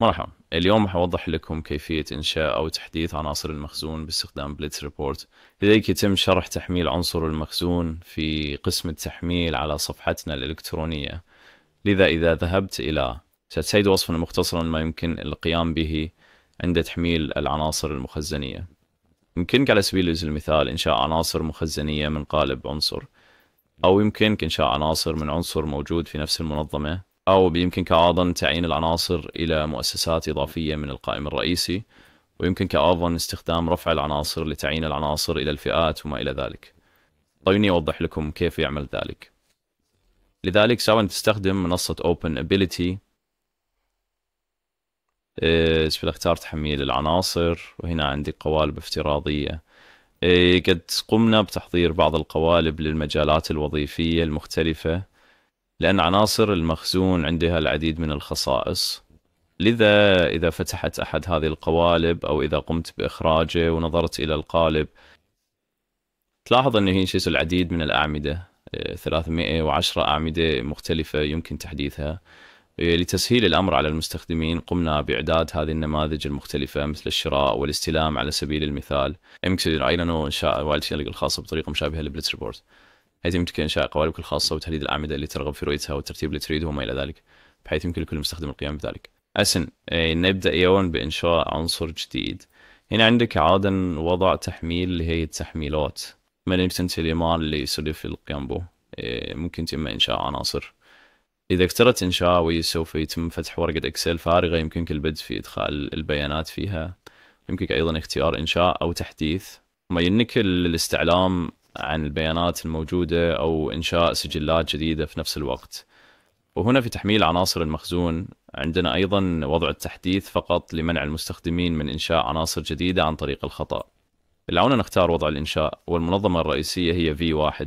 مرحبا اليوم راح اوضح لكم كيفية إنشاء أو تحديث عناصر المخزون باستخدام بليتس ريبورت لذلك يتم شرح تحميل عنصر المخزون في قسم التحميل على صفحتنا الإلكترونية لذا إذا ذهبت إلى ستجد وصفا مختصرا ما يمكن القيام به عند تحميل العناصر المخزنية يمكنك على سبيل المثال إنشاء عناصر مخزنية من قالب عنصر أو يمكنك إنشاء عناصر من عنصر موجود في نفس المنظمة أو بيمكنك أيضا تعيين العناصر إلى مؤسسات إضافية من القائم الرئيسي ويمكنك أيضا استخدام رفع العناصر لتعيين العناصر إلى الفئات وما إلى ذلك دعوني طيب، أوضح لكم كيف يعمل ذلك لذلك سواء تستخدم منصة Open Ability في إيه، اختار تحميل العناصر وهنا عندي قوالب افتراضية إيه، قد قمنا بتحضير بعض القوالب للمجالات الوظيفية المختلفة لأن عناصر المخزون عندها العديد من الخصائص لذا إذا فتحت أحد هذه القوالب أو إذا قمت بإخراجه ونظرت إلى القالب تلاحظ أنه ينشئ العديد من الأعمدة 310 آه، أعمدة مختلفة يمكن تحديثها آه، لتسهيل الأمر على المستخدمين قمنا بإعداد هذه النماذج المختلفة مثل الشراء والاستلام على سبيل المثال MXDR أيضا وإنشاء والشيء الخاصة بطريقة مشابهة لبلتربورت حيث يمكنك إنشاء قوالبك الخاصة وتحديد الأعمدة اللي ترغب في رؤيتها والترتيب اللي تريده وما إلى ذلك بحيث يمكن لكل مستخدم القيام بذلك أسن إيه، نبدأ يوما بإنشاء عنصر جديد هنا عندك عادة وضع تحميل اللي هي التحميلات من تنتهي الايمان اللي في القيام به إيه، ممكن يتم إنشاء عناصر إذا اخترت إنشاء سوف يتم فتح ورقة إكسل فارغة يمكنك البدء في إدخال البيانات فيها يمكنك أيضا اختيار إنشاء أو تحديث ما ينك الاستعلام عن البيانات الموجودة أو إنشاء سجلات جديدة في نفس الوقت وهنا في تحميل عناصر المخزون عندنا أيضا وضع التحديث فقط لمنع المستخدمين من إنشاء عناصر جديدة عن طريق الخطأ دعونا نختار وضع الإنشاء والمنظمة الرئيسية هي V1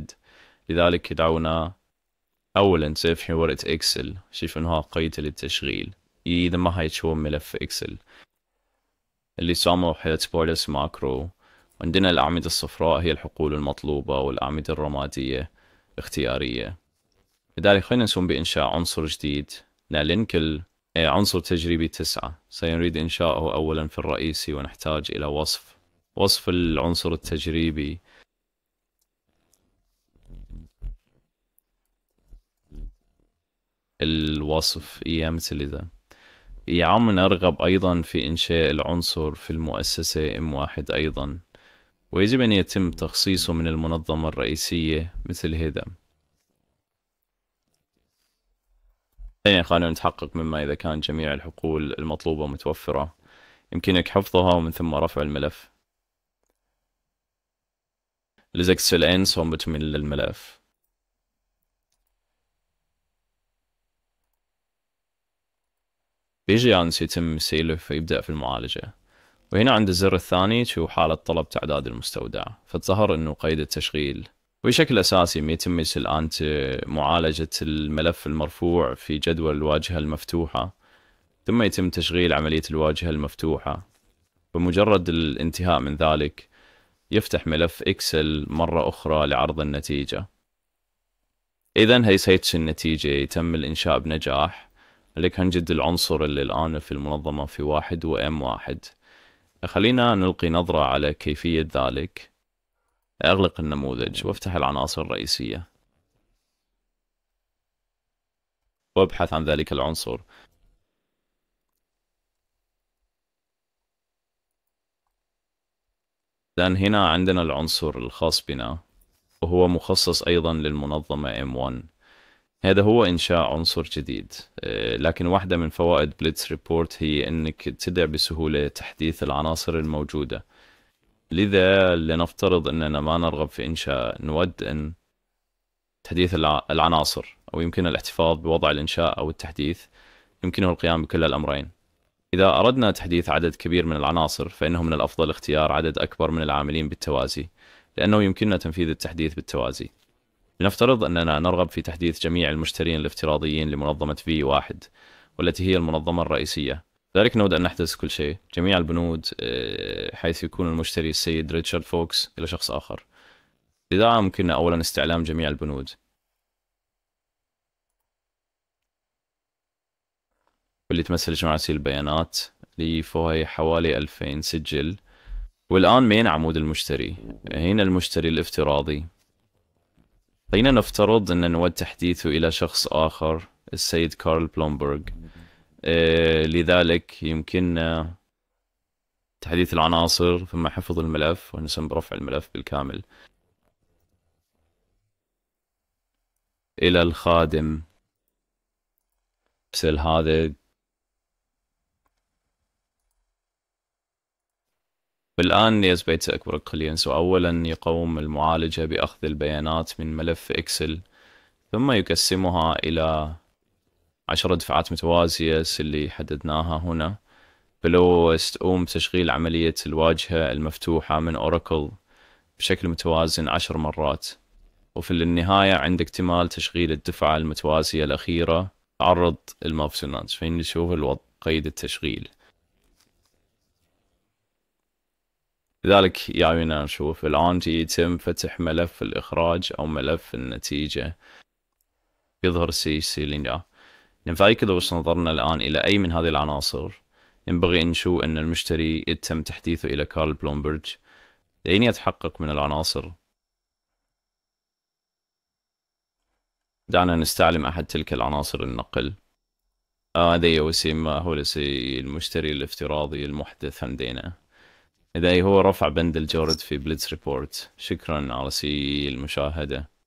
لذلك دعونا أولا سيف ورقة إكسل شوف إنها قيدة للتشغيل إذا ما هاي ملف إكسل اللي سموه حياة ماكرو عندنا الأعمدة الصفراء هي الحقول المطلوبة والأعمدة الرمادية اختيارية لذلك خلينا نسوم بإنشاء عنصر جديد للينكل إيه، عنصر تجريبي تسعة سنريد إنشاؤه أولا في الرئيسي ونحتاج إلى وصف وصف العنصر التجريبي الوصف إيه مثل إذا عم نرغب أيضا في إنشاء العنصر في المؤسسة M1 أيضا ويجب أن يتم تخصيصه من المنظمة الرئيسية مثل هذا يعني خلينا نتحقق مما إذا كان جميع الحقول المطلوبة متوفرة يمكنك حفظها ومن ثم رفع الملف لزكس الآن سوف بتمل الملف بيجي عن يتم سيله فيبدأ في المعالجة وهنا عند الزر الثاني تشوف حالة طلب تعداد المستودع فتظهر انه قيد التشغيل بشكل اساسي يتم الان معالجة الملف المرفوع في جدول الواجهة المفتوحة ثم يتم تشغيل عملية الواجهة المفتوحة بمجرد الانتهاء من ذلك يفتح ملف اكسل مرة اخرى لعرض النتيجة اذا سيتش النتيجة يتم الانشاء بنجاح لك هنجد العنصر اللي الان في المنظمة في واحد وام واحد خلينا نلقي نظرة على كيفية ذلك أغلق النموذج وافتح العناصر الرئيسية وابحث عن ذلك العنصر لأن هنا عندنا العنصر الخاص بنا وهو مخصص أيضا للمنظمة M1 هذا هو إنشاء عنصر جديد آه، لكن واحدة من فوائد بليتس ريبورت هي أنك تدع بسهولة تحديث العناصر الموجودة لذا لنفترض أننا ما نرغب في إنشاء نود أن تحديث العناصر أو يمكن الاحتفاظ بوضع الإنشاء أو التحديث يمكنه القيام بكلا الأمرين إذا أردنا تحديث عدد كبير من العناصر فإنه من الأفضل اختيار عدد أكبر من العاملين بالتوازي لأنه يمكننا تنفيذ التحديث بالتوازي لنفترض أننا نرغب في تحديث جميع المشترين الافتراضيين لمنظمة في واحد والتي هي المنظمة الرئيسية ذلك نود أن نحدث كل شيء جميع البنود آه، حيث يكون المشتري السيد ريتشارد فوكس إلى شخص آخر لذا يمكننا أولا استعلام جميع البنود واللي تمثل جماعة البيانات اللي فوهي حوالي 2000 سجل والآن مين عمود المشتري هنا المشتري الافتراضي خلينا نفترض أن نود تحديثه إلى شخص آخر السيد كارل بلومبرغ آه، لذلك يمكننا آه، تحديث العناصر ثم حفظ الملف ونسم برفع الملف بالكامل إلى الخادم سل هذا والآن ليس بيت اكبر خلينا سو أولا يقوم المعالجة بأخذ البيانات من ملف إكسل ثم يقسمها إلى عشر دفعات متوازية اللي حددناها هنا بلوس تقوم بتشغيل عملية الواجهة المفتوحة من أوراكل بشكل متوازن عشر مرات وفي النهاية عند اكتمال تشغيل الدفعة المتوازية الأخيرة تعرض فين نشوف الوضع قيد التشغيل لذلك جاينا نشوف الآن يتم فتح ملف الإخراج أو ملف النتيجة يظهر سي سي لينيا كذا وش نظرنا الآن إلى أي من هذه العناصر ينبغي أن نشوف أن المشتري يتم تحديثه إلى كارل بلومبرج لين يتحقق من العناصر دعنا نستعلم أحد تلك العناصر النقل هذا آه هو المشتري الافتراضي المحدث عندنا إذا إيه، هو رفع بند الجورد في بليتس ريبورت شكرا على سي المشاهدة